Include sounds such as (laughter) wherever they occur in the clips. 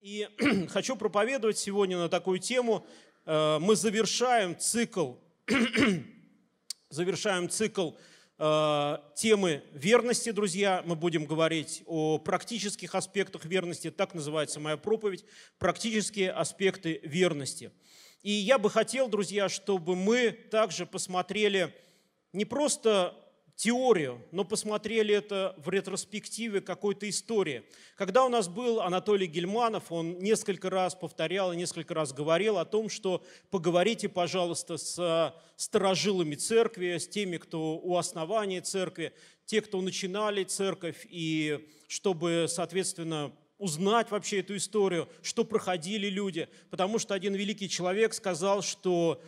И (clears throat) хочу проповедовать сегодня на такую тему. Э, мы завершаем цикл, (clears throat) завершаем цикл э, темы верности, друзья. Мы будем говорить о практических аспектах верности. Так называется моя проповедь. Практические аспекты верности. И я бы хотел, друзья, чтобы мы также посмотрели не просто теорию, но посмотрели это в ретроспективе какой-то истории. Когда у нас был Анатолий Гельманов, он несколько раз повторял и несколько раз говорил о том, что поговорите, пожалуйста, с э, старожилами церкви, с теми, кто у основания церкви, те, кто начинали церковь, и чтобы, соответственно, узнать вообще эту историю, что проходили люди. Потому что один великий человек сказал, что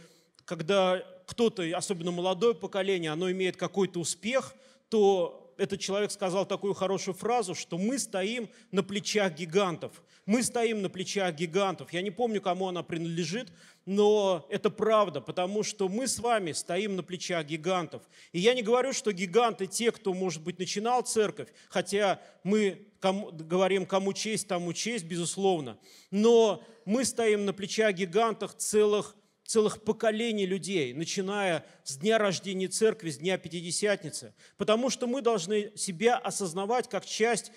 когда кто-то, особенно молодое поколение, оно имеет какой-то успех, то этот человек сказал такую хорошую фразу, что мы стоим на плечах гигантов. Мы стоим на плечах гигантов. Я не помню, кому она принадлежит, но это правда, потому что мы с вами стоим на плечах гигантов. И я не говорю, что гиганты те, кто, может быть, начинал церковь, хотя мы кому, говорим, кому честь, тому честь, безусловно. Но мы стоим на плечах гигантов целых целых поколений людей, начиная с дня рождения церкви, с дня Пятидесятницы. Потому что мы должны себя осознавать как часть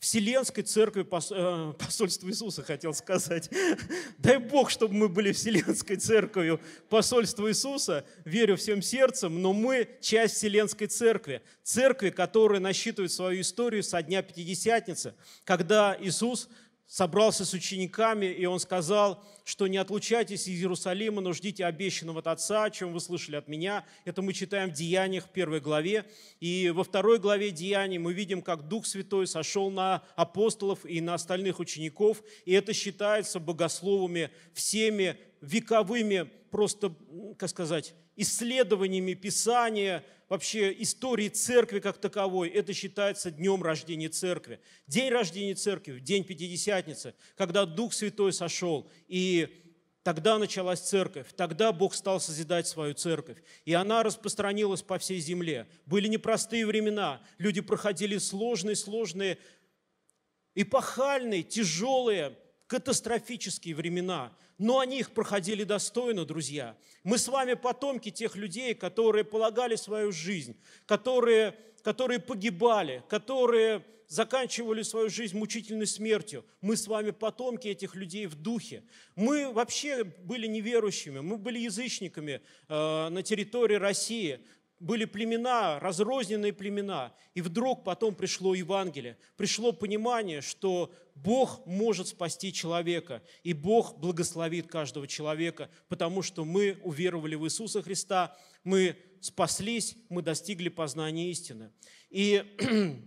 Вселенской церкви э, (laughs) посольства Иисуса, хотел сказать. (laughs) Дай Бог, чтобы мы были Вселенской церковью посольства Иисуса, верю всем сердцем, но мы часть Вселенской церкви. Церкви, которая насчитывает свою историю со дня Пятидесятницы, когда Иисус собрался с учениками, и он сказал, что не отлучайтесь из Иерусалима, но ждите обещанного от Отца, о чем вы слышали от меня. Это мы читаем в Деяниях, в первой главе. И во второй главе Деяний мы видим, как Дух Святой сошел на апостолов и на остальных учеников, и это считается богословами всеми вековыми просто, как сказать, исследованиями Писания – вообще истории церкви как таковой, это считается днем рождения церкви. День рождения церкви, день Пятидесятницы, когда Дух Святой сошел, и Тогда началась церковь, тогда Бог стал созидать свою церковь, и она распространилась по всей земле. Были непростые времена, люди проходили сложные, сложные, эпохальные, тяжелые катастрофические времена, но они их проходили достойно, друзья. Мы с вами потомки тех людей, которые полагали свою жизнь, которые, которые погибали, которые заканчивали свою жизнь мучительной смертью. Мы с вами потомки этих людей в духе. Мы вообще были неверующими, мы были язычниками э, на территории России, были племена, разрозненные племена. И вдруг потом пришло Евангелие, пришло понимание, что Бог может спасти человека, и Бог благословит каждого человека, потому что мы уверовали в Иисуса Христа, мы спаслись, мы достигли познания истины. И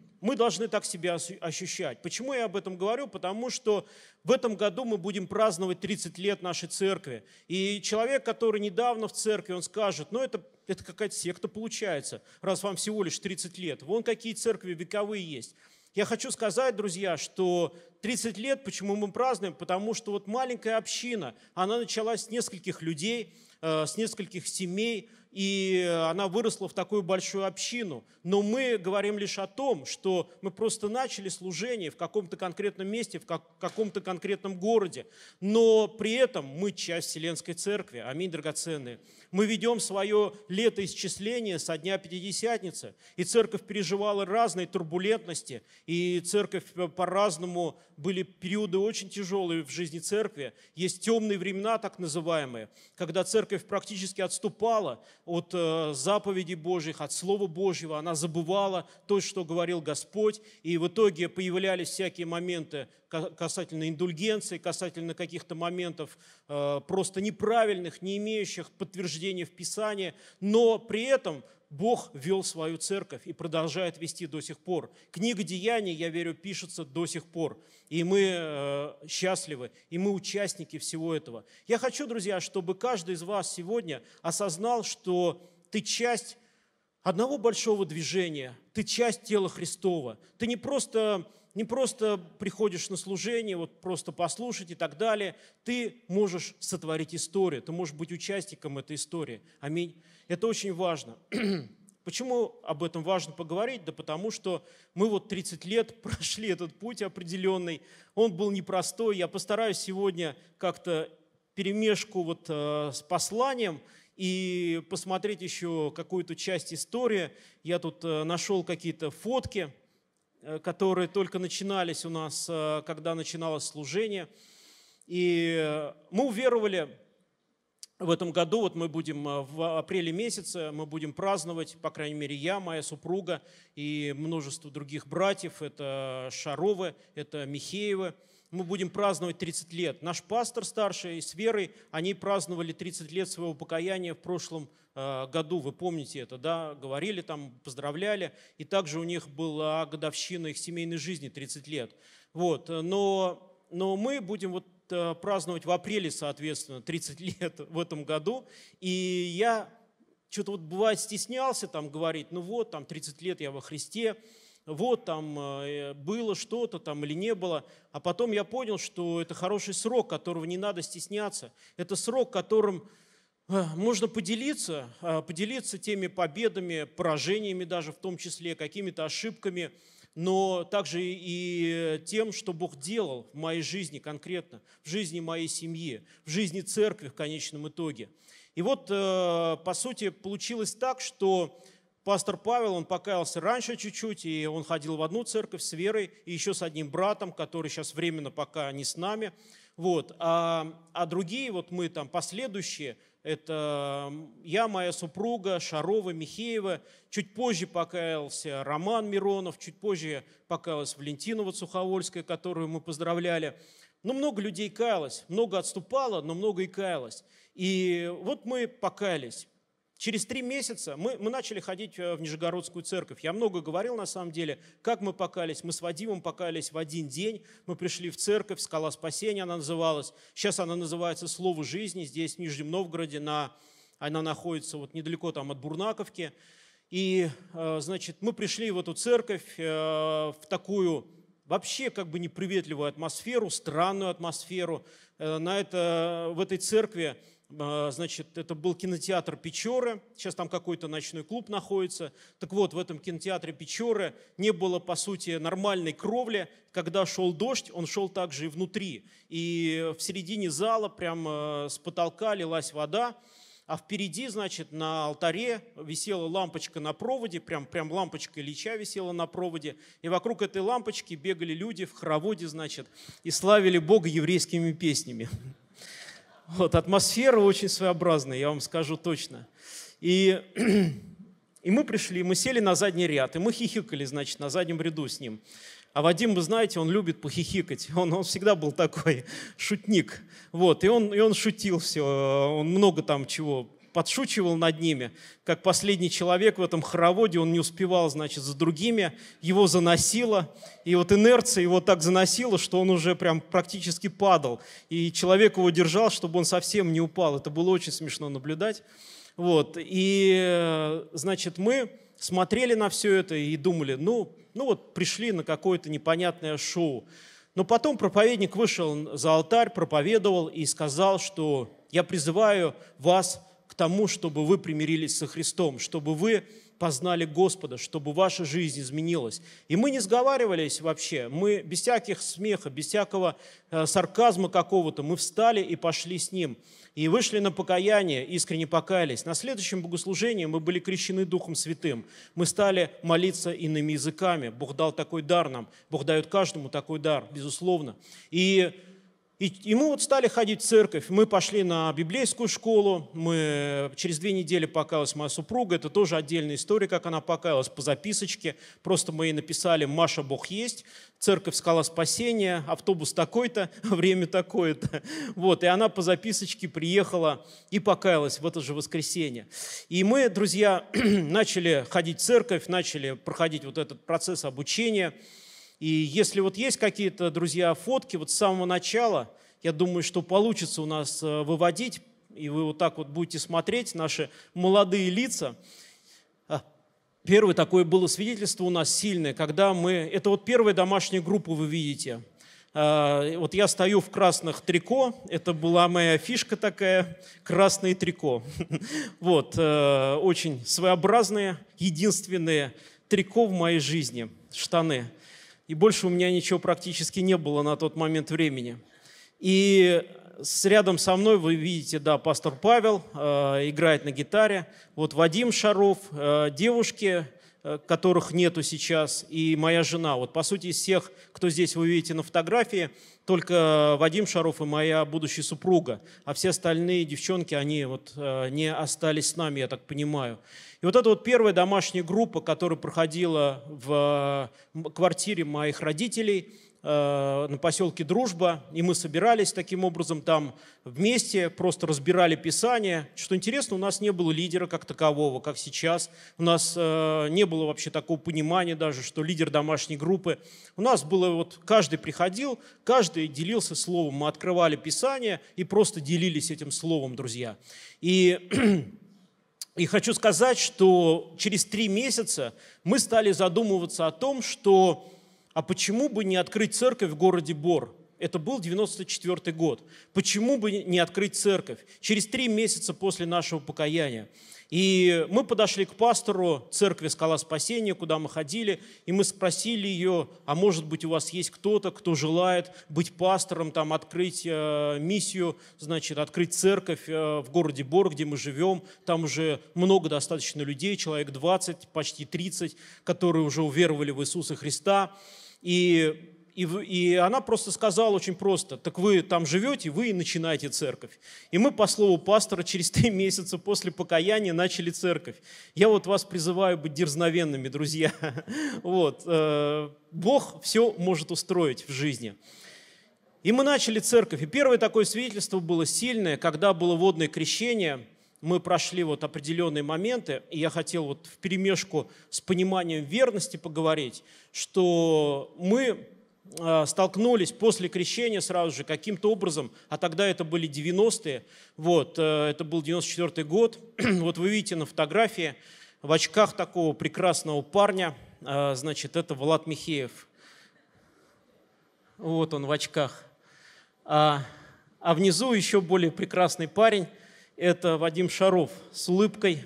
(clears throat) мы должны так себя ощущать. Почему я об этом говорю? Потому что в этом году мы будем праздновать 30 лет нашей церкви. И человек, который недавно в церкви, он скажет, ну это это какая-то секта получается, раз вам всего лишь 30 лет. Вон какие церкви вековые есть. Я хочу сказать, друзья, что 30 лет, почему мы празднуем, потому что вот маленькая община, она началась с нескольких людей, э, с нескольких семей, и она выросла в такую большую общину. Но мы говорим лишь о том, что мы просто начали служение в каком-то конкретном месте, в каком-то конкретном городе, но при этом мы часть Вселенской Церкви. Аминь, драгоценные. Мы ведем свое летоисчисление со дня Пятидесятницы, и Церковь переживала разные турбулентности, и Церковь по-разному, были периоды очень тяжелые в жизни Церкви, есть темные времена, так называемые, когда Церковь практически отступала, от э, заповеди Божьих, от Слова Божьего, она забывала то, что говорил Господь, и в итоге появлялись всякие моменты касательно индульгенции, касательно каких-то моментов э, просто неправильных, не имеющих подтверждения в Писании, но при этом Бог вел свою церковь и продолжает вести до сих пор. Книга Деяний, я верю, пишется до сих пор. И мы э, счастливы, и мы участники всего этого. Я хочу, друзья, чтобы каждый из вас сегодня осознал, что ты часть одного большого движения, ты часть тела Христова. Ты не просто не просто приходишь на служение, вот просто послушать и так далее. Ты можешь сотворить историю, ты можешь быть участником этой истории. Аминь. Это очень важно. (clears throat) Почему об этом важно поговорить? Да потому что мы вот 30 лет (laughs) прошли этот путь определенный. Он был непростой. Я постараюсь сегодня как-то перемешку вот э, с посланием и посмотреть еще какую-то часть истории. Я тут э, нашел какие-то фотки – Э, которые только начинались у нас, э, когда начиналось служение. И э, мы уверовали в этом году, вот мы будем в апреле месяце, мы будем праздновать, по крайней мере, я, моя супруга и множество других братьев, это Шаровы, это Михеевы – мы будем праздновать 30 лет. Наш пастор старший с Верой, они праздновали 30 лет своего покаяния в прошлом э, году, вы помните это, да, говорили там, поздравляли, и также у них была годовщина их семейной жизни 30 лет. Вот, но, но мы будем вот э, праздновать в апреле, соответственно, 30 лет в этом году, и я что-то вот бывает стеснялся там говорить, ну вот, там 30 лет я во Христе, вот там э, было что-то там или не было. А потом я понял, что это хороший срок, которого не надо стесняться. Это срок, которым э, можно поделиться, э, поделиться теми победами, поражениями даже в том числе, какими-то ошибками, но также и тем, что Бог делал в моей жизни конкретно, в жизни моей семьи, в жизни церкви в конечном итоге. И вот, по сути, получилось так, что Пастор Павел, он покаялся раньше чуть-чуть, и он ходил в одну церковь с Верой, и еще с одним братом, который сейчас временно пока не с нами. Вот. А, а другие, вот мы там последующие, это я, моя супруга, Шарова, Михеева, чуть позже покаялся Роман Миронов, чуть позже покаялась Валентина Суховольская, которую мы поздравляли. Но ну, много людей каялось, много отступало, но много и каялось. И вот мы покаялись. Через три месяца мы, мы начали ходить э, в Нижегородскую церковь. Я много говорил на самом деле, как мы покались. Мы с Вадимом покались в один день. Мы пришли в церковь, скала спасения она называлась. Сейчас она называется «Слово жизни». Здесь, в Нижнем Новгороде, на, она находится вот недалеко там от Бурнаковки. И, э, значит, мы пришли в эту церковь, э, в такую вообще как бы неприветливую атмосферу, странную атмосферу. На это, в этой церкви а, значит, это был кинотеатр Печоры, сейчас там какой-то ночной клуб находится. Так вот, в этом кинотеатре Печоры не было, по сути, нормальной кровли. Когда шел дождь, он шел также и внутри. И в середине зала прямо э, с потолка лилась вода, а впереди, значит, на алтаре висела лампочка на проводе, прям, прям лампочка Ильича висела на проводе, и вокруг этой лампочки бегали люди в хороводе, значит, и славили Бога еврейскими песнями. Вот, атмосфера очень своеобразная, я вам скажу точно. И, (clears throat) и мы пришли, мы сели на задний ряд, и мы хихикали, значит, на заднем ряду с ним. А Вадим, вы знаете, он любит похихикать. Он, он всегда был такой (laughs) шутник. Вот, и он, и он шутил все. Он много там чего подшучивал над ними, как последний человек в этом хороводе, он не успевал, значит, за другими, его заносило, и вот инерция его так заносила, что он уже прям практически падал, и человек его держал, чтобы он совсем не упал. Это было очень смешно наблюдать. Вот, и, э, значит, мы смотрели на все это и думали, ну, ну вот пришли на какое-то непонятное шоу. Но потом проповедник вышел за алтарь, проповедовал и сказал, что я призываю вас к тому, чтобы вы примирились со Христом, чтобы вы познали Господа, чтобы ваша жизнь изменилась. И мы не сговаривались вообще, мы без всяких смеха, без всякого э, сарказма какого-то, мы встали и пошли с Ним. И вышли на покаяние, искренне покаялись. На следующем богослужении мы были крещены Духом Святым. Мы стали молиться иными языками. Бог дал такой дар нам. Бог дает каждому такой дар, безусловно. И и, и мы вот стали ходить в церковь, мы пошли на библейскую школу, мы э, через две недели покаялась моя супруга, это тоже отдельная история, как она покаялась по записочке, просто мы ей написали «Маша, Бог есть», церковь «Скала спасения», автобус такой-то, (laughs) время такое-то. Вот, и она по записочке приехала и покаялась в это же воскресенье. И мы, друзья, (clears throat) начали ходить в церковь, начали проходить вот этот процесс обучения – и если вот есть какие-то, друзья, фотки вот с самого начала, я думаю, что получится у нас э, выводить, и вы вот так вот будете смотреть наши молодые лица. А, первое такое было свидетельство у нас сильное, когда мы... Это вот первая домашняя группа, вы видите. А, вот я стою в красных трико, это была моя фишка такая, красные трико. (laughs) Вот, э, очень своеобразные, единственные трико в моей жизни, штаны – и больше у меня ничего практически не было на тот момент времени. И с, рядом со мной вы видите, да, пастор Павел э, играет на гитаре, вот Вадим Шаров, э, девушки, Э, которых нету сейчас, и моя жена. Вот, по сути, из всех, кто здесь вы видите на фотографии, только Вадим Шаров и моя будущая супруга, а все остальные девчонки, они вот э, не остались с нами, я так понимаю. И вот эта вот первая домашняя группа, которая проходила в квартире моих родителей, Э, на поселке Дружба, и мы собирались таким образом там вместе, просто разбирали Писание. Что интересно, у нас не было лидера как такового, как сейчас. У нас э, не было вообще такого понимания даже, что лидер домашней группы. У нас было вот, каждый приходил, каждый делился словом. Мы открывали Писание и просто делились этим словом, друзья. И (clears throat) и хочу сказать, что через три месяца мы стали задумываться о том, что а почему бы не открыть церковь в городе Бор? Это был 94 год. Почему бы не открыть церковь? Через три месяца после нашего покаяния. И мы подошли к пастору церкви «Скала спасения», куда мы ходили, и мы спросили ее, а может быть у вас есть кто-то, кто желает быть пастором, там, открыть э, миссию, значит, открыть церковь э, в городе Бор, где мы живем. Там уже много достаточно людей, человек 20, почти 30, которые уже уверовали в Иисуса Христа. И и, и она просто сказала очень просто, так вы там живете, вы и начинаете церковь. И мы, по слову пастора, через три месяца после покаяния начали церковь. Я вот вас призываю быть дерзновенными, друзья. (laughs) Вот. Э, Бог все может устроить в жизни. И мы начали церковь. И первое такое свидетельство было сильное, когда было водное крещение – мы прошли вот определенные моменты, и я хотел вот в перемешку с пониманием верности поговорить, что мы а, столкнулись после крещения сразу же каким-то образом, а тогда это были 90-е, вот, э, это был 94-й год, (clears throat) вот вы видите на фотографии в очках такого прекрасного парня, а, значит, это Влад Михеев, вот он в очках, а, а внизу еще более прекрасный парень, это Вадим Шаров с улыбкой.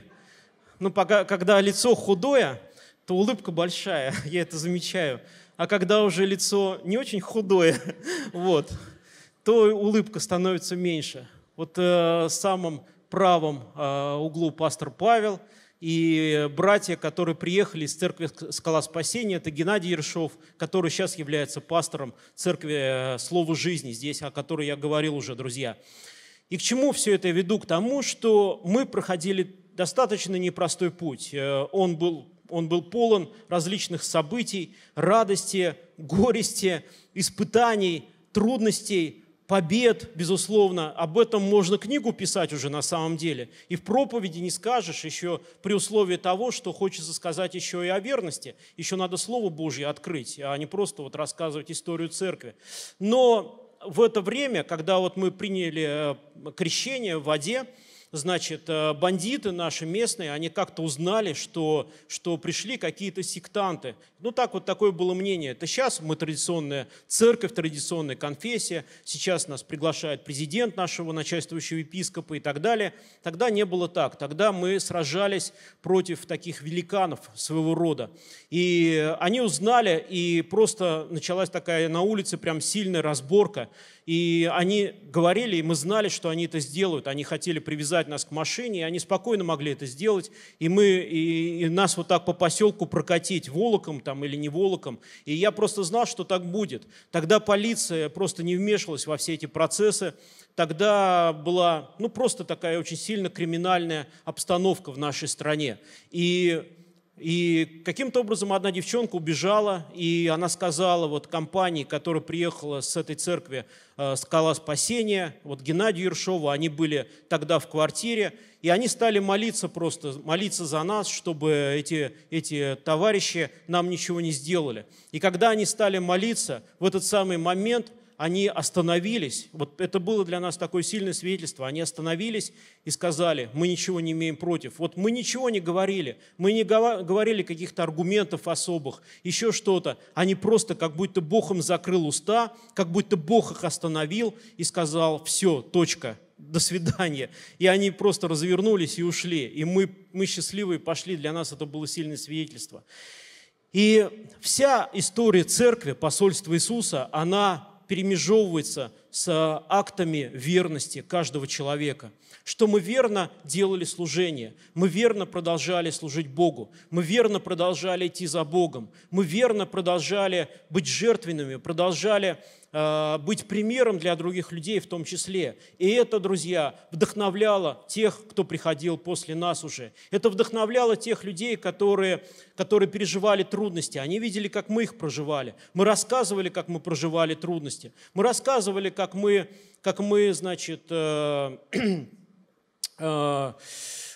Ну, пока, когда лицо худое, то улыбка большая, (laughs) я это замечаю. А когда уже лицо не очень худое, (laughs) вот, то улыбка становится меньше. Вот э, в самом правом э, углу пастор Павел и братья, которые приехали из церкви «Скала спасения», это Геннадий Ершов, который сейчас является пастором церкви э, «Слово жизни», здесь, о которой я говорил уже, Друзья. И к чему все это веду? К тому, что мы проходили достаточно непростой путь. Э, он был, он был полон различных событий, радости, горести, испытаний, трудностей, побед, безусловно. Об этом можно книгу писать уже на самом деле. И в проповеди не скажешь еще при условии того, что хочется сказать еще и о верности. Еще надо Слово Божье открыть, а не просто вот рассказывать историю церкви. Но в это время, когда вот мы приняли э, крещение в воде, значит, э, бандиты наши местные, они как-то узнали, что, что пришли какие-то сектанты. Ну, так вот такое было мнение. Это сейчас мы традиционная церковь, традиционная конфессия, сейчас нас приглашает президент нашего начальствующего епископа и так далее. Тогда не было так. Тогда мы сражались против таких великанов своего рода. И они узнали, и просто началась такая на улице прям сильная разборка. И они говорили, и мы знали, что они это сделают. Они хотели привязать нас к машине, и они спокойно могли это сделать. И, мы, и, и нас вот так по поселку прокатить волоком там или не волоком. И я просто знал, что так будет. Тогда полиция просто не вмешивалась во все эти процессы. Тогда была ну, просто такая очень сильно криминальная обстановка в нашей стране. И и каким-то образом одна девчонка убежала, и она сказала вот компании, которая приехала с этой церкви э, «Скала спасения», вот Геннадию Ершову, они были тогда в квартире, и они стали молиться просто, молиться за нас, чтобы эти, эти товарищи нам ничего не сделали. И когда они стали молиться, в этот самый момент они остановились, вот это было для нас такое сильное свидетельство, они остановились и сказали, мы ничего не имеем против. Вот мы ничего не говорили, мы не говорили каких-то аргументов особых, еще что-то. Они просто как будто Бог им закрыл уста, как будто Бог их остановил и сказал, все, точка, до свидания. И они просто развернулись и ушли. И мы, мы счастливые пошли, для нас это было сильное свидетельство. И вся история церкви, посольства Иисуса, она перемежевывается с актами верности каждого человека. Что мы верно делали служение, мы верно продолжали служить Богу, мы верно продолжали идти за Богом, мы верно продолжали быть жертвенными, продолжали Э, быть примером для других людей в том числе. И это, друзья, вдохновляло тех, кто приходил после нас уже. Это вдохновляло тех людей, которые, которые переживали трудности. Они видели, как мы их проживали. Мы рассказывали, как мы проживали трудности. Мы рассказывали, как мы, как мы значит, э, (clears throat) э,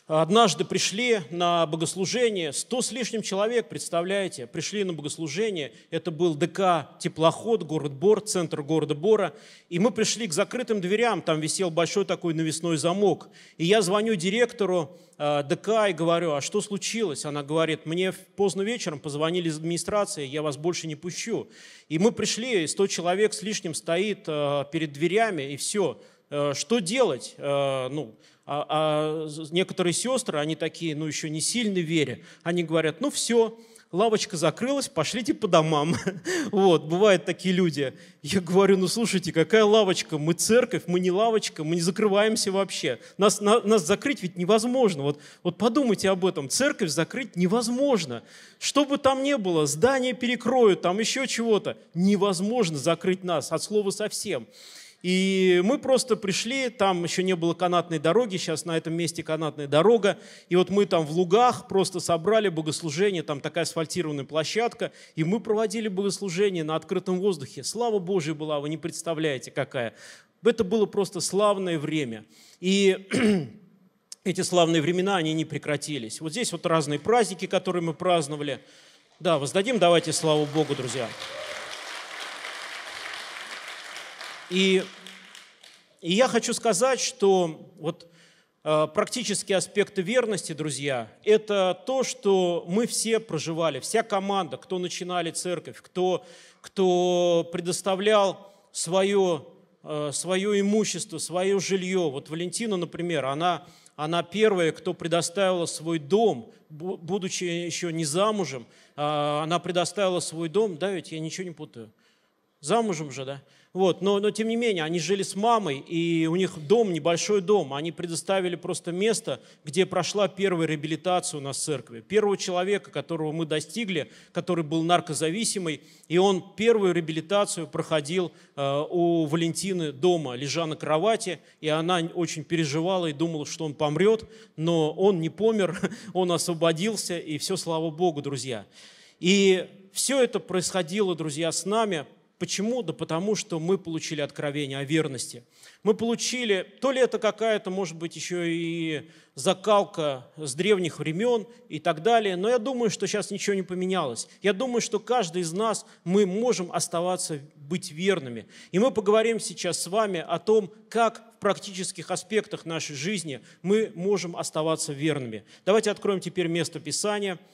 Однажды пришли на богослужение, сто с лишним человек, представляете, пришли на богослужение, это был ДК «Теплоход», город Бор, центр города Бора, и мы пришли к закрытым дверям, там висел большой такой навесной замок, и я звоню директору э, ДК и говорю, а что случилось? Она говорит, мне поздно вечером позвонили из администрации, я вас больше не пущу. И мы пришли, и сто человек с лишним стоит э, перед дверями, и все, э, что делать? Ну, а, а некоторые сестры, они такие, ну, еще не сильны в вере. Они говорят, ну, все, лавочка закрылась, пошлите по домам. (laughs) Вот, бывают такие люди. Я говорю, ну слушайте, какая лавочка? Мы церковь, мы не лавочка, мы не закрываемся вообще. Нас, на, нас закрыть ведь невозможно. Вот, вот подумайте об этом. Церковь закрыть невозможно. Что бы там ни было, здание перекроют, там еще чего-то. Невозможно закрыть нас от слова совсем. И мы просто пришли, там еще не было канатной дороги, сейчас на этом месте канатная дорога. И вот мы там в лугах просто собрали богослужение, там такая асфальтированная площадка, и мы проводили богослужение на открытом воздухе. Слава Божия была, вы не представляете, какая. Это было просто славное время. И (clears throat) эти славные времена, они не прекратились. Вот здесь вот разные праздники, которые мы праздновали. Да, воздадим, давайте славу Богу, друзья. Друзья. И, и я хочу сказать, что вот э, практические аспекты верности, друзья, это то, что мы все проживали, вся команда, кто начинали церковь, кто, кто предоставлял свое, э, свое имущество, свое жилье. Вот Валентина, например, она, она первая, кто предоставила свой дом, будучи еще не замужем, а, она предоставила свой дом, да, ведь я ничего не путаю, замужем же, да, вот, но, но тем не менее, они жили с мамой, и у них дом, небольшой дом. Они предоставили просто место, где прошла первая реабилитация у нас в церкви. Первого человека, которого мы достигли, который был наркозависимый, и он первую реабилитацию проходил э, у Валентины дома, лежа на кровати, и она очень переживала и думала, что он помрет, но он не помер, (laughs) он освободился, и все, слава Богу, друзья. И все это происходило, друзья, с нами – Почему? Да потому что мы получили откровение о верности. Мы получили, то ли это какая-то, может быть, еще и закалка с древних времен и так далее, но я думаю, что сейчас ничего не поменялось. Я думаю, что каждый из нас, мы можем оставаться, быть верными. И мы поговорим сейчас с вами о том, как в практических аспектах нашей жизни мы можем оставаться верными. Давайте откроем теперь место Писания –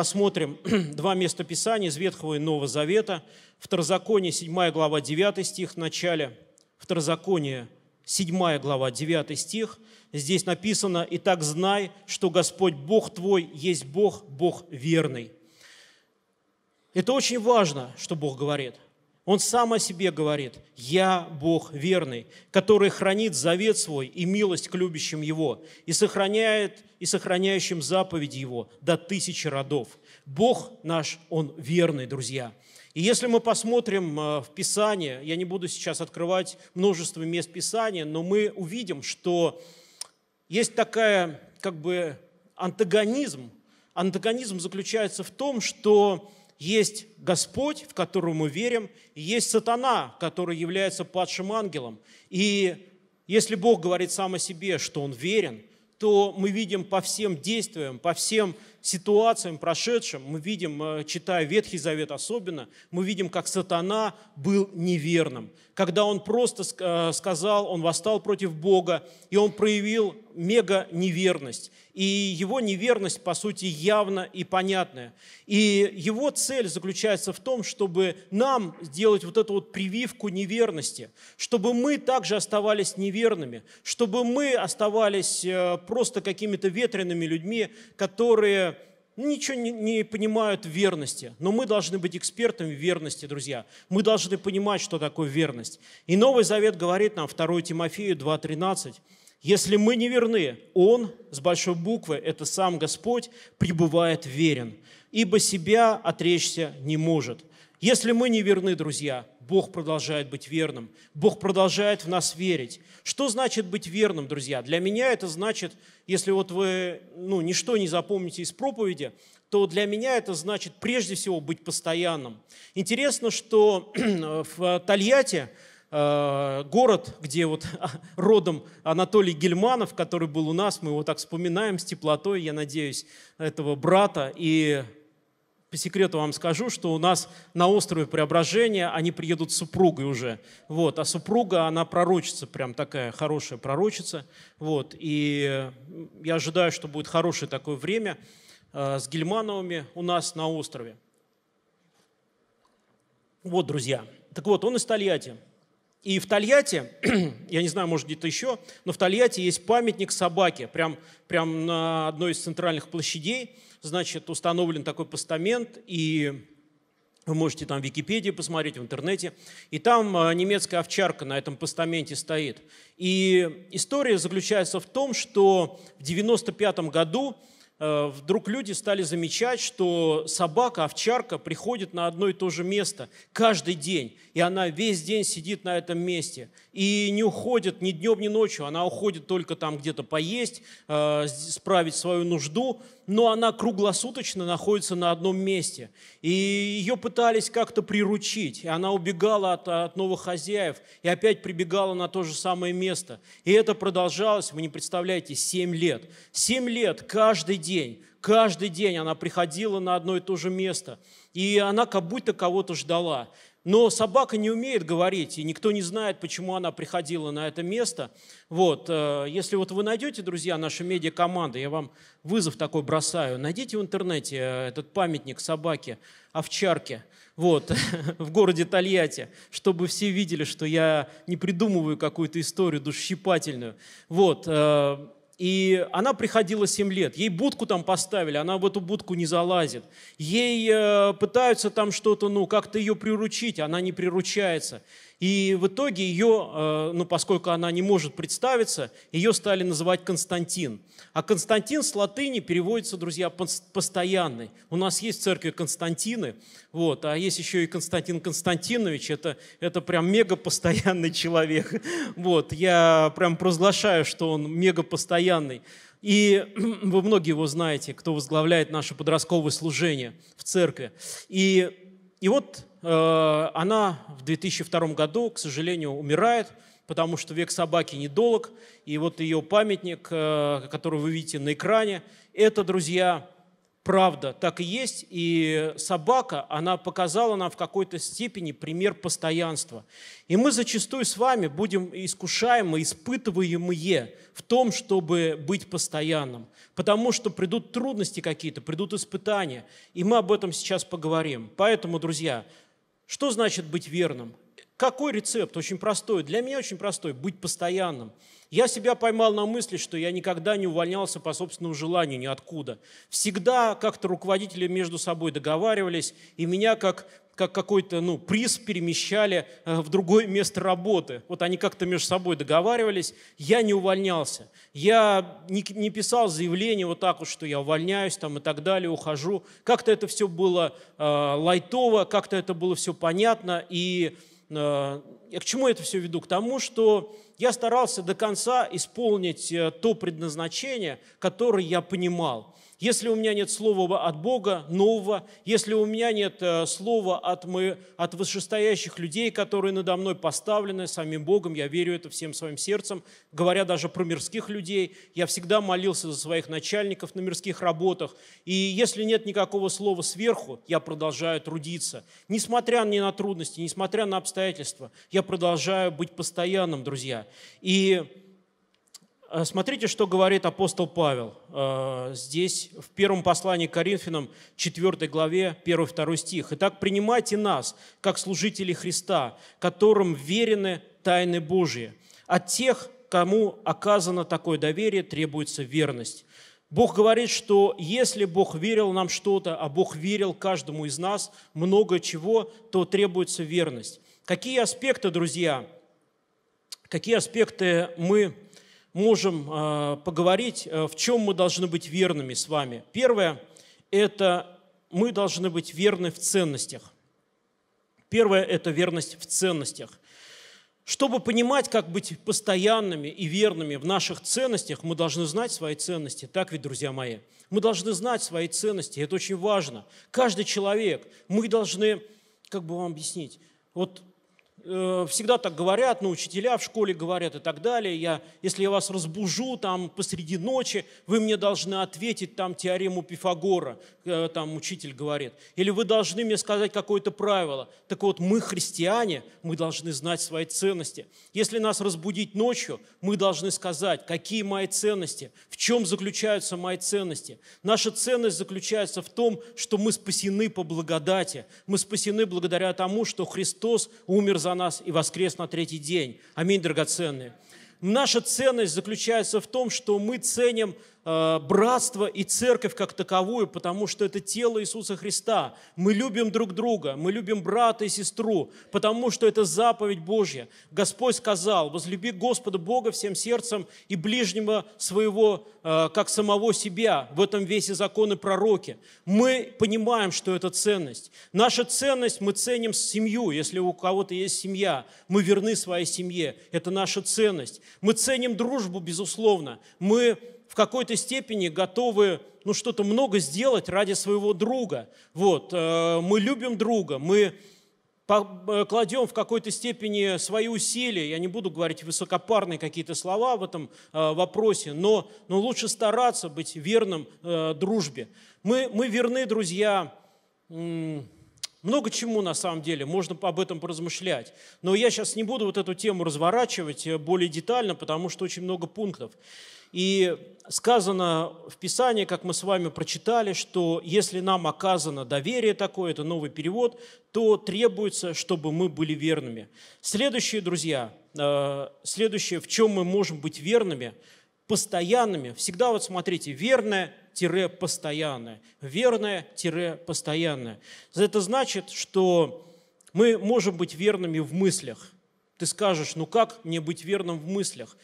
посмотрим (clears throat) два места Писания из Ветхого и Нового Завета. Второзаконие, 7 глава, 9 стих в начале. Второзаконие, 7 глава, 9 стих. Здесь написано «Итак знай, что Господь Бог твой есть Бог, Бог верный». Это очень важно, что Бог говорит – он сам о себе говорит, «Я Бог верный, который хранит завет свой и милость к любящим Его, и сохраняет и сохраняющим заповеди Его до тысячи родов». Бог наш, Он верный, друзья. И если мы посмотрим э, в Писание, я не буду сейчас открывать множество мест Писания, но мы увидим, что есть такая как бы антагонизм. Антагонизм заключается в том, что есть Господь, в которого мы верим, и есть сатана, который является падшим ангелом. И если Бог говорит сам о себе, что Он верен, то мы видим по всем действиям, по всем ситуациям прошедшим, мы видим, э, читая Ветхий Завет особенно, мы видим, как сатана был неверным. Когда он просто э, сказал, он восстал против Бога, и он проявил мега неверность. И его неверность, по сути, явна и понятная. И его цель заключается в том, чтобы нам сделать вот эту вот прививку неверности, чтобы мы также оставались неверными, чтобы мы оставались э, просто какими-то ветреными людьми, которые ничего не, не понимают в верности. Но мы должны быть экспертами в верности, друзья. Мы должны понимать, что такое верность. И Новый Завет говорит нам, 2 Тимофею 2.13, «Если мы не верны, Он, с большой буквы, это сам Господь, пребывает верен, ибо себя отречься не может». Если мы не верны, друзья, Бог продолжает быть верным. Бог продолжает в нас верить. Что значит быть верным, друзья? Для меня это значит, если вот вы ну, ничто не запомните из проповеди, то для меня это значит прежде всего быть постоянным. Интересно, что (clears throat) в Тольятти э, город, где вот (laughs) родом Анатолий Гельманов, который был у нас, мы его так вспоминаем с теплотой, я надеюсь, этого брата. И по секрету вам скажу, что у нас на острове Преображения они приедут с супругой уже. Вот. А супруга, она пророчится, прям такая хорошая пророчица. Вот. И я ожидаю, что будет хорошее такое время э, с Гельмановыми у нас на острове. Вот, друзья. Так вот, он из Тольятти. И в Тольятти, (clears throat) я не знаю, может где-то еще, но в Тольятти есть памятник собаке, прям, прям на одной из центральных площадей – значит, установлен такой постамент, и вы можете там в Википедии посмотреть, в интернете. И там э, немецкая овчарка на этом постаменте стоит. И история заключается в том, что в 1995 году э, вдруг люди стали замечать, что собака, овчарка приходит на одно и то же место каждый день, и она весь день сидит на этом месте, и не уходит ни днем, ни ночью, она уходит только там где-то поесть, э, справить свою нужду, но она круглосуточно находится на одном месте. И ее пытались как-то приручить. И она убегала от, от новых хозяев и опять прибегала на то же самое место. И это продолжалось, вы не представляете, 7 лет. 7 лет каждый день, каждый день она приходила на одно и то же место. И она как будто кого-то ждала. Но собака не умеет говорить, и никто не знает, почему она приходила на это место. Вот, э, если вот вы найдете, друзья, наша медиа-команда, я вам вызов такой бросаю, найдите в интернете э, этот памятник собаке, овчарке, вот, (laughs) в городе Тольятти, чтобы все видели, что я не придумываю какую-то историю душщипательную. Вот, э, и она приходила 7 лет, ей будку там поставили, она в эту будку не залазит. Ей э, пытаются там что-то, ну, как-то ее приручить, она не приручается. И в итоге ее, э, ну, поскольку она не может представиться, ее стали называть Константин. А Константин с латыни переводится, друзья, постоянный. У нас есть в церкви Константины, вот, а есть еще и Константин Константинович, это, это прям мега постоянный (laughs) человек. Вот, я прям провозглашаю, что он мега постоянный. И (clears throat) вы многие его знаете, кто возглавляет наше подростковое служение в церкви. И, и вот Э, она в 2002 году, к сожалению, умирает, потому что век собаки недолг. И вот ее памятник, э, который вы видите на экране, это, друзья, правда, так и есть. И собака, она показала нам в какой-то степени пример постоянства. И мы зачастую с вами будем искушаемы, испытываемые в том, чтобы быть постоянным. Потому что придут трудности какие-то, придут испытания. И мы об этом сейчас поговорим. Поэтому, друзья, что значит быть верным? Какой рецепт? Очень простой. Для меня очень простой. Быть постоянным. Я себя поймал на мысли, что я никогда не увольнялся по собственному желанию ниоткуда. Всегда как-то руководители между собой договаривались, и меня как как какой-то ну, приз перемещали э, в другое место работы. Вот они как-то между собой договаривались. Я не увольнялся. Я не, не писал заявление вот так вот, что я увольняюсь там и так далее, ухожу. Как-то это все было э, лайтово, как-то это было все понятно. И э, я к чему это все веду? К тому, что я старался до конца исполнить э, то предназначение, которое я понимал если у меня нет слова от Бога нового, если у меня нет э, слова от, мы, от вышестоящих людей, которые надо мной поставлены самим Богом, я верю это всем своим сердцем, говоря даже про мирских людей, я всегда молился за своих начальников на мирских работах, и если нет никакого слова сверху, я продолжаю трудиться. Несмотря ни на трудности, несмотря на обстоятельства, я продолжаю быть постоянным, друзья. И Э, смотрите, что говорит апостол Павел э, здесь в первом послании к Коринфянам, 4 главе, 1-2 стих. «Итак, принимайте нас, как служители Христа, которым верены тайны Божьи. От тех, кому оказано такое доверие, требуется верность». Бог говорит, что если Бог верил нам что-то, а Бог верил каждому из нас много чего, то требуется верность. Какие аспекты, друзья, какие аспекты мы можем э, поговорить, э, в чем мы должны быть верными с вами. Первое – это мы должны быть верны в ценностях. Первое – это верность в ценностях. Чтобы понимать, как быть постоянными и верными в наших ценностях, мы должны знать свои ценности. Так ведь, друзья мои? Мы должны знать свои ценности, это очень важно. Каждый человек, мы должны, как бы вам объяснить, вот Э, всегда так говорят, ну, учителя в школе говорят и так далее. Я, если я вас разбужу там посреди ночи, вы мне должны ответить там теорему Пифагора, э, там учитель говорит. Или вы должны мне сказать какое-то правило. Так вот, мы христиане, мы должны знать свои ценности. Если нас разбудить ночью, мы должны сказать, какие мои ценности, в чем заключаются мои ценности. Наша ценность заключается в том, что мы спасены по благодати. Мы спасены благодаря тому, что Христос умер за за нас и воскрес на третий день. Аминь, драгоценные. Наша ценность заключается в том, что мы ценим Э, братство и церковь как таковую, потому что это тело Иисуса Христа. Мы любим друг друга, мы любим брата и сестру, потому что это заповедь Божья. Господь сказал, возлюби Господа Бога всем сердцем и ближнего своего, э, как самого себя. В этом весе законы пророки. Мы понимаем, что это ценность. Наша ценность, мы ценим семью, если у кого-то есть семья. Мы верны своей семье, это наша ценность. Мы ценим дружбу, безусловно. Мы в какой-то степени готовы ну, что-то много сделать ради своего друга. Вот, э, мы любим друга, мы э, кладем в какой-то степени свои усилия, я не буду говорить высокопарные какие-то слова в этом э, вопросе, но, но лучше стараться быть верным дружбе. Мы, мы верны, друзья, много чему на самом деле, можно об этом поразмышлять. Но я сейчас не буду вот эту тему разворачивать э, более детально, потому что очень много пунктов. И сказано в Писании, как мы с вами прочитали, что если нам оказано доверие такое, это новый перевод, то требуется, чтобы мы были верными. Следующее, друзья, э, следующее, в чем мы можем быть верными, постоянными. Всегда вот смотрите, верное постоянное. Верное постоянное. Это значит, что мы можем быть верными в мыслях. Ты скажешь, ну как мне быть верным в мыслях?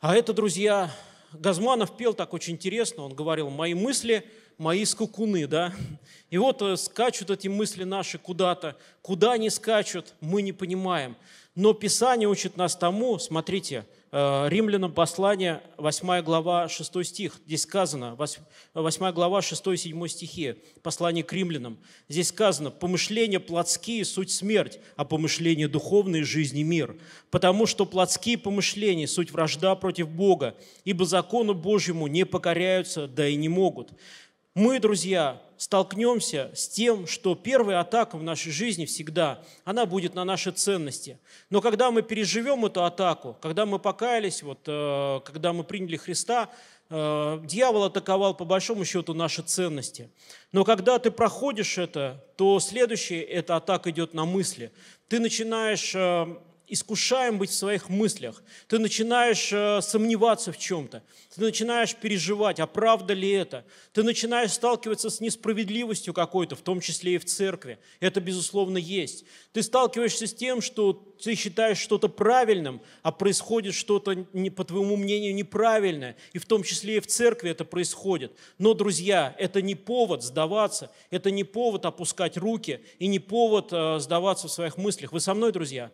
А это, друзья, Газманов пел так очень интересно, он говорил, мои мысли – мои скакуны, да? И вот э, скачут эти мысли наши куда-то, куда они скачут, мы не понимаем – но Писание учит нас тому, смотрите, э, Римлянам послание, 8 глава, 6 стих. Здесь сказано, 8 глава, 6 и 7 стихи, послание к римлянам. Здесь сказано, помышления плотские – суть смерть, а помышления духовные – жизнь и мир. Потому что плотские помышления – суть вражда против Бога, ибо закону Божьему не покоряются, да и не могут. Мы, друзья, столкнемся с тем, что первая атака в нашей жизни всегда, она будет на наши ценности. Но когда мы переживем эту атаку, когда мы покаялись, вот, э, когда мы приняли Христа, э, дьявол атаковал по большому счету наши ценности. Но когда ты проходишь это, то следующая эта атака идет на мысли. Ты начинаешь э, искушаем быть в своих мыслях, ты начинаешь э, сомневаться в чем-то, ты начинаешь переживать, а правда ли это, ты начинаешь сталкиваться с несправедливостью какой-то, в том числе и в церкви, это безусловно есть. Ты сталкиваешься с тем, что ты считаешь что-то правильным, а происходит что-то, не, по твоему мнению, неправильное, и в том числе и в церкви это происходит. Но, друзья, это не повод сдаваться, это не повод опускать руки и не повод э, сдаваться в своих мыслях. Вы со мной, друзья? Друзья,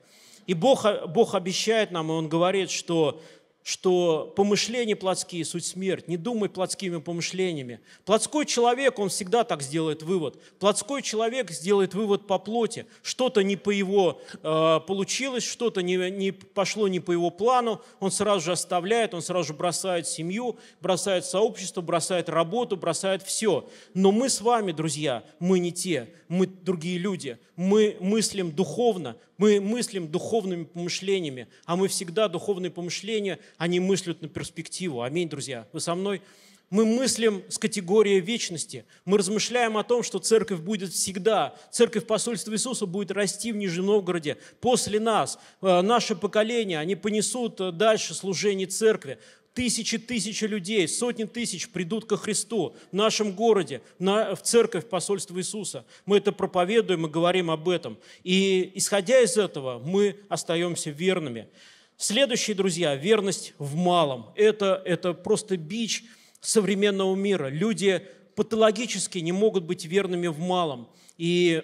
и Бог, Бог обещает нам, и Он говорит, что что помышления плотские – суть смерть. Не думай плотскими помышлениями. Плотской человек, он всегда так сделает вывод. Плотской человек сделает вывод по плоти. Что-то не по его э, получилось, что-то не, не пошло не по его плану. Он сразу же оставляет, он сразу же бросает семью, бросает сообщество, бросает работу, бросает все. Но мы с вами, друзья, мы не те, мы другие люди. Мы мыслим духовно, мы мыслим духовными помышлениями, а мы всегда духовные помышления – они мыслят на перспективу. Аминь, друзья. Вы со мной? Мы мыслим с категории вечности. Мы размышляем о том, что церковь будет всегда. Церковь посольства Иисуса будет расти в Нижнем Новгороде после нас. Э, наше поколение, они понесут э, дальше служение церкви. Тысячи, тысячи людей, сотни тысяч придут ко Христу в нашем городе, на, в церковь посольства Иисуса. Мы это проповедуем и говорим об этом. И исходя из этого, мы остаемся верными. Следующий, друзья, верность в малом. Это, это просто бич современного мира. Люди патологически не могут быть верными в малом. И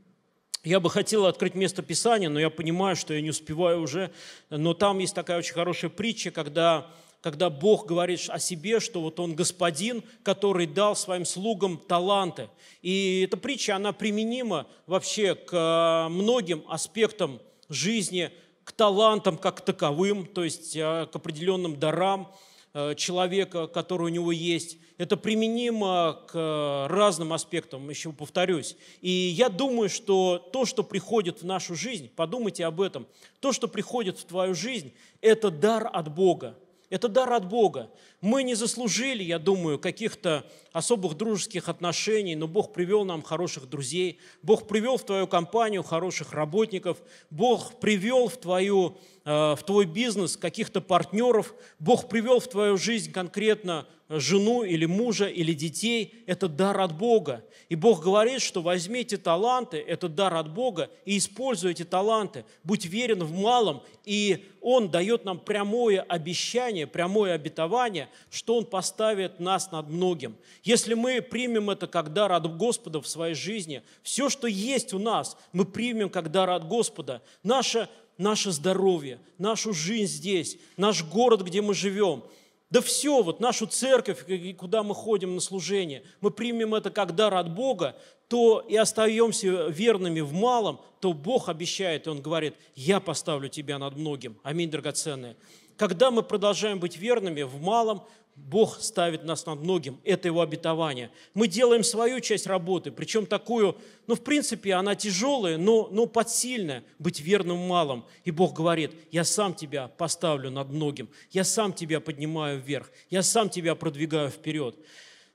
(clears throat) я бы хотел открыть место Писания, но я понимаю, что я не успеваю уже. Но там есть такая очень хорошая притча, когда, когда Бог говорит о себе, что вот Он господин, который дал своим слугам таланты. И эта притча, она применима вообще к э, многим аспектам жизни – к талантам как таковым, то есть э, к определенным дарам э, человека, который у него есть. Это применимо к э, разным аспектам, еще повторюсь. И я думаю, что то, что приходит в нашу жизнь, подумайте об этом, то, что приходит в твою жизнь, это дар от Бога. Это дар от Бога. Мы не заслужили, я думаю, каких-то особых дружеских отношений, но Бог привел нам хороших друзей, Бог привел в твою компанию хороших работников, Бог привел в, твою, э, в твой бизнес каких-то партнеров, Бог привел в твою жизнь конкретно э, жену или мужа или детей. Это дар от Бога. И Бог говорит, что возьмите таланты, это дар от Бога, и используйте таланты. Будь верен в малом, и Он дает нам прямое обещание, прямое обетование, что Он поставит нас над многим. Если мы примем это как дар от Господа в своей жизни, все, что есть у нас, мы примем как дар от Господа. Наше, наше здоровье, нашу жизнь здесь, наш город, где мы живем, да все, вот нашу церковь, куда мы ходим на служение, мы примем это как дар от Бога, то и остаемся верными в малом, то Бог обещает, и Он говорит, я поставлю тебя над многим. Аминь, драгоценные. Когда мы продолжаем быть верными в малом, Бог ставит нас над многим, это его обетование. Мы делаем свою часть работы, причем такую, ну, в принципе, она тяжелая, но, но подсильная, быть верным малым. И Бог говорит, я сам тебя поставлю над многим, я сам тебя поднимаю вверх, я сам тебя продвигаю вперед.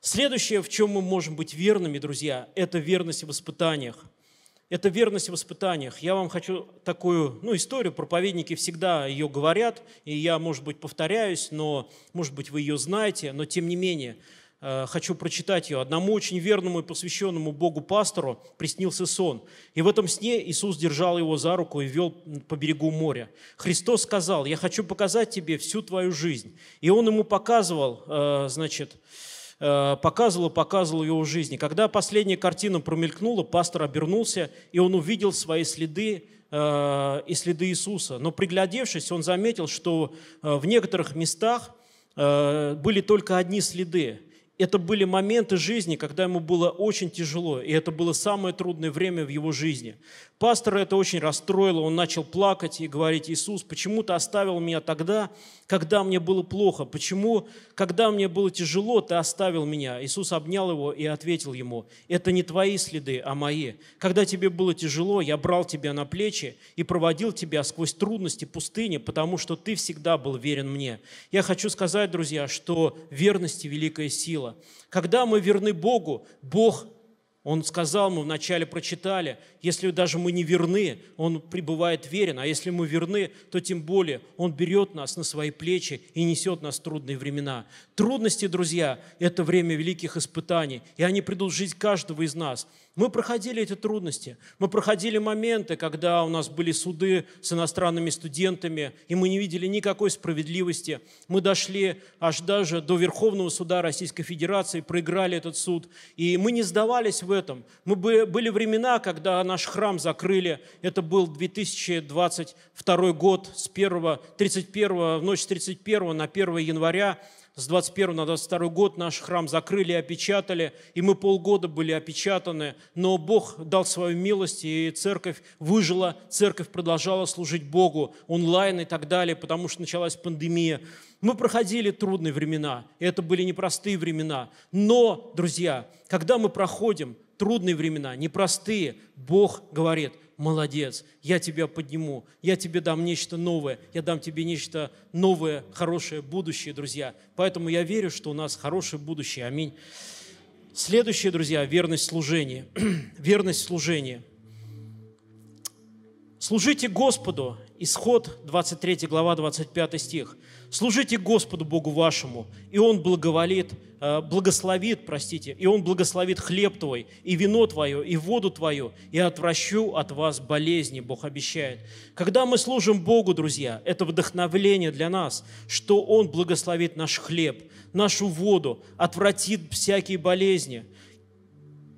Следующее, в чем мы можем быть верными, друзья, это верность в испытаниях – это верность в испытаниях. Я вам хочу такую ну, историю, проповедники всегда ее говорят, и я, может быть, повторяюсь, но, может быть, вы ее знаете, но тем не менее, э, хочу прочитать ее. Одному очень верному и посвященному Богу пастору приснился сон, и в этом сне Иисус держал его за руку и вел по берегу моря. Христос сказал, я хочу показать тебе всю твою жизнь. И он ему показывал, э, значит, Э, показывала, показывала его жизни. Когда последняя картина промелькнула, пастор обернулся, и он увидел свои следы э, и следы Иисуса. Но приглядевшись, он заметил, что э, в некоторых местах были только одни следы, это были моменты жизни, когда ему было очень тяжело, и это было самое трудное время в его жизни. Пастора это очень расстроило, он начал плакать и говорить, «Иисус, почему ты оставил меня тогда, когда мне было плохо? Почему, когда мне было тяжело, ты оставил меня?» Иисус обнял его и ответил ему, «Это не твои следы, а мои. Когда тебе было тяжело, я брал тебя на плечи и проводил тебя сквозь трудности пустыни, потому что ты всегда был верен мне». Я хочу сказать, друзья, что верности великая сила смысла. Когда мы верны Богу, Бог, Он сказал, мы вначале прочитали, если даже мы не верны, Он пребывает верен, а если мы верны, то тем более Он берет нас на свои плечи и несет нас в трудные времена. Трудности, друзья, это время великих испытаний, и они придут в жизнь каждого из нас – мы проходили эти трудности, мы проходили моменты, когда у нас были суды с иностранными студентами, и мы не видели никакой справедливости. Мы дошли аж даже до Верховного суда Российской Федерации, проиграли этот суд, и мы не сдавались в этом. Мы были времена, когда наш храм закрыли, это был 2022 год, с 1, 31, в ночь с 31 на 1 января, с 21 на 22 год наш храм закрыли и опечатали, и мы полгода были опечатаны, но Бог дал свою милость, и церковь выжила, церковь продолжала служить Богу онлайн и так далее, потому что началась пандемия. Мы проходили трудные времена, и это были непростые времена, но, друзья, когда мы проходим трудные времена, непростые, Бог говорит, молодец, я тебя подниму, я тебе дам нечто новое, я дам тебе нечто новое, хорошее будущее, друзья. Поэтому я верю, что у нас хорошее будущее. Аминь. Следующее, друзья, верность служения. (clears throat) верность служения – «Служите Господу» Исход 23 глава 25 стих. «Служите Господу Богу вашему, и Он благоволит, э, благословит, простите, и Он благословит хлеб твой, и вино твое, и воду твою, и отвращу от вас болезни», Бог обещает. Когда мы служим Богу, друзья, это вдохновление для нас, что Он благословит наш хлеб, нашу воду, отвратит всякие болезни.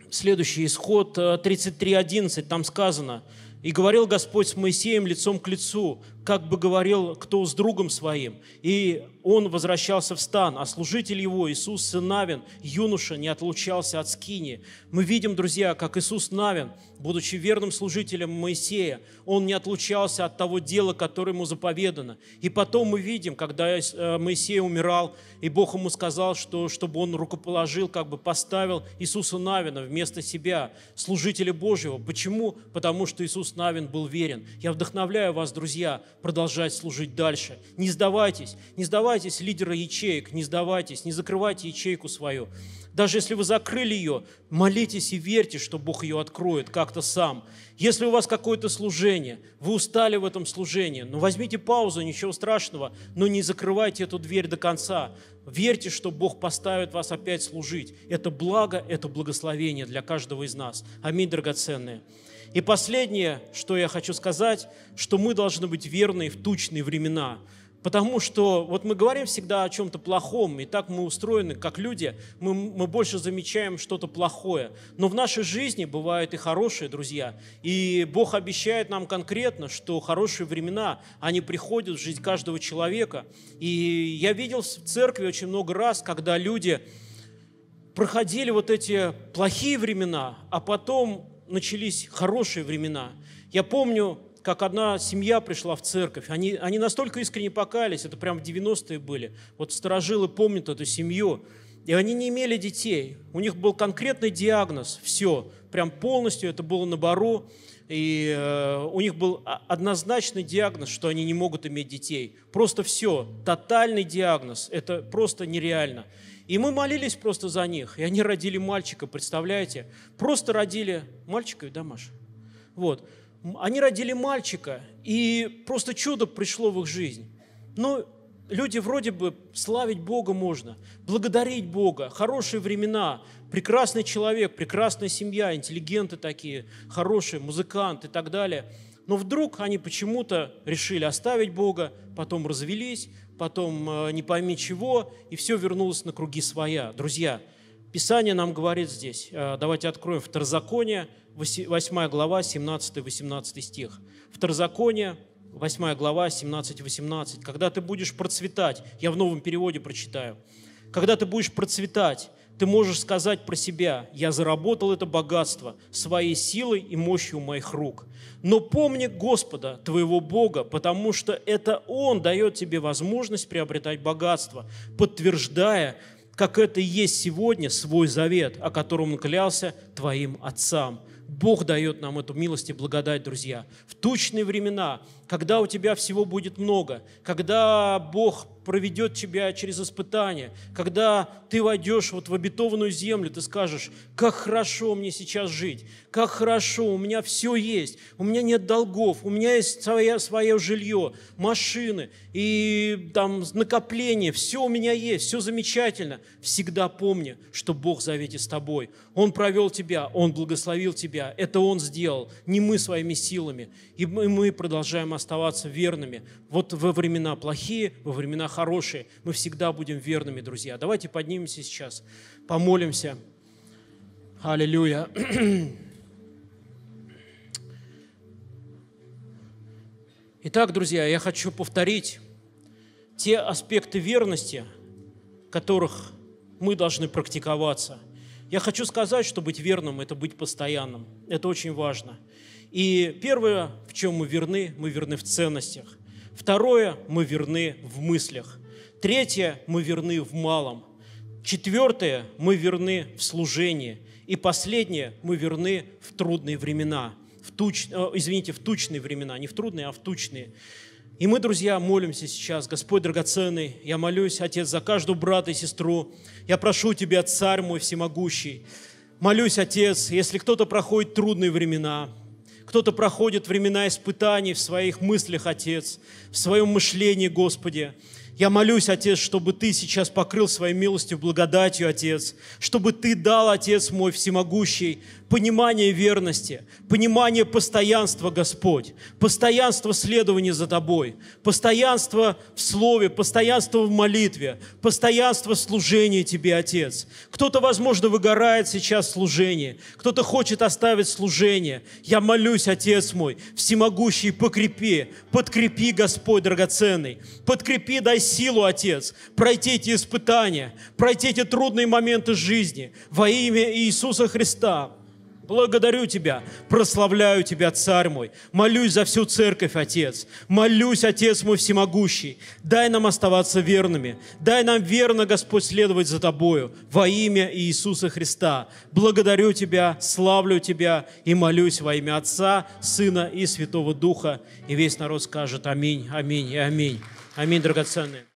Следующий исход 33.11, э, там сказано – и говорил Господь с Моисеем лицом к лицу, как бы говорил кто с другом своим. И он возвращался в стан, а служитель его, Иисус сын Навин, юноша, не отлучался от скини. Мы видим, друзья, как Иисус Навин, будучи верным служителем Моисея, он не отлучался от того дела, которое ему заповедано. И потом мы видим, когда э, Моисей умирал, и Бог ему сказал, что, чтобы он рукоположил, как бы поставил Иисуса Навина вместо себя, служителя Божьего. Почему? Потому что Иисус Навин был верен. Я вдохновляю вас, друзья, продолжать служить дальше. Не сдавайтесь, не сдавайтесь лидера ячеек, не сдавайтесь, не закрывайте ячейку свою. Даже если вы закрыли ее, молитесь и верьте, что Бог ее откроет как-то сам. Если у вас какое-то служение, вы устали в этом служении, ну возьмите паузу, ничего страшного, но не закрывайте эту дверь до конца. Верьте, что Бог поставит вас опять служить. Это благо, это благословение для каждого из нас. Аминь, драгоценные. И последнее, что я хочу сказать, что мы должны быть верны в тучные времена. Потому что вот мы говорим всегда о чем-то плохом, и так мы устроены, как люди, мы, мы больше замечаем что-то плохое. Но в нашей жизни бывают и хорошие друзья. И Бог обещает нам конкретно, что хорошие времена, они приходят в жизнь каждого человека. И я видел в церкви очень много раз, когда люди проходили вот эти плохие времена, а потом начались хорошие времена. Я помню, как одна семья пришла в церковь. Они, они настолько искренне покаялись, это прям в 90-е были. Вот старожилы помнят эту семью. И они не имели детей. У них был конкретный диагноз, все, прям полностью это было на бару. И э, у них был однозначный диагноз, что они не могут иметь детей. Просто все, тотальный диагноз. Это просто нереально. И мы молились просто за них. И они родили мальчика, представляете? Просто родили мальчика, да, Маша? Вот. Они родили мальчика, и просто чудо пришло в их жизнь. Ну, люди вроде бы славить Бога можно, благодарить Бога, хорошие времена, прекрасный человек, прекрасная семья, интеллигенты такие, хорошие, музыкант и так далее. Но вдруг они почему-то решили оставить Бога, потом развелись, потом э, не пойми чего, и все вернулось на круги своя. Друзья, Писание нам говорит здесь, э, давайте откроем Второзаконие, 8 глава, 17-18 стих. Второзаконие, 8 глава, 17-18. «Когда ты будешь процветать», я в новом переводе прочитаю, «когда ты будешь процветать ты можешь сказать про себя, я заработал это богатство своей силой и мощью моих рук. Но помни Господа, твоего Бога, потому что это Он дает тебе возможность приобретать богатство, подтверждая, как это и есть сегодня, свой завет, о котором он клялся твоим отцам. Бог дает нам эту милость и благодать, друзья. В тучные времена, когда у тебя всего будет много, когда Бог проведет тебя через испытание, когда ты войдешь вот в обетованную землю, ты скажешь, как хорошо мне сейчас жить, как хорошо, у меня все есть, у меня нет долгов, у меня есть свое, свое жилье, машины и там накопление, все у меня есть, все замечательно. Всегда помни, что Бог в завете с тобой. Он провел тебя, Он благословил тебя, это Он сделал, не мы своими силами. И мы продолжаем оставаться верными вот во времена плохие, во времена хорошие, мы всегда будем верными, друзья. Давайте поднимемся сейчас, помолимся. Аллилуйя. (clears throat) Итак, друзья, я хочу повторить те аспекты верности, которых мы должны практиковаться. Я хочу сказать, что быть верным – это быть постоянным. Это очень важно. И первое, в чем мы верны, мы верны в ценностях – Второе, мы верны в мыслях. Третье, мы верны в малом. Четвертое, мы верны в служении. И последнее, мы верны в трудные времена. В туч, э, извините, в тучные времена, не в трудные, а в тучные. И мы, друзья, молимся сейчас. Господь драгоценный, я молюсь, Отец, за каждого брата и сестру. Я прошу Тебя, Царь мой всемогущий, молюсь, Отец, если кто-то проходит трудные времена, кто-то проходит времена испытаний в своих мыслях, Отец, в своем мышлении, Господи. Я молюсь, Отец, чтобы Ты сейчас покрыл своей милостью, благодатью, Отец, чтобы Ты дал, Отец мой всемогущий, понимание верности, понимание постоянства, Господь, постоянство следования за Тобой, постоянство в слове, постоянство в молитве, постоянство служения Тебе, Отец. Кто-то, возможно, выгорает сейчас служение, кто-то хочет оставить служение. Я молюсь, Отец мой, всемогущий, покрепи, подкрепи, Господь драгоценный, подкрепи, дай силу, Отец, пройти эти испытания, пройти эти трудные моменты жизни во имя Иисуса Христа. Благодарю Тебя, прославляю Тебя, Царь мой. Молюсь за всю церковь, Отец. Молюсь, Отец мой всемогущий. Дай нам оставаться верными. Дай нам верно, Господь, следовать за Тобою во имя Иисуса Христа. Благодарю Тебя, славлю Тебя и молюсь во имя Отца, Сына и Святого Духа. И весь народ скажет Аминь, Аминь и Аминь. Аминь, драгоценные.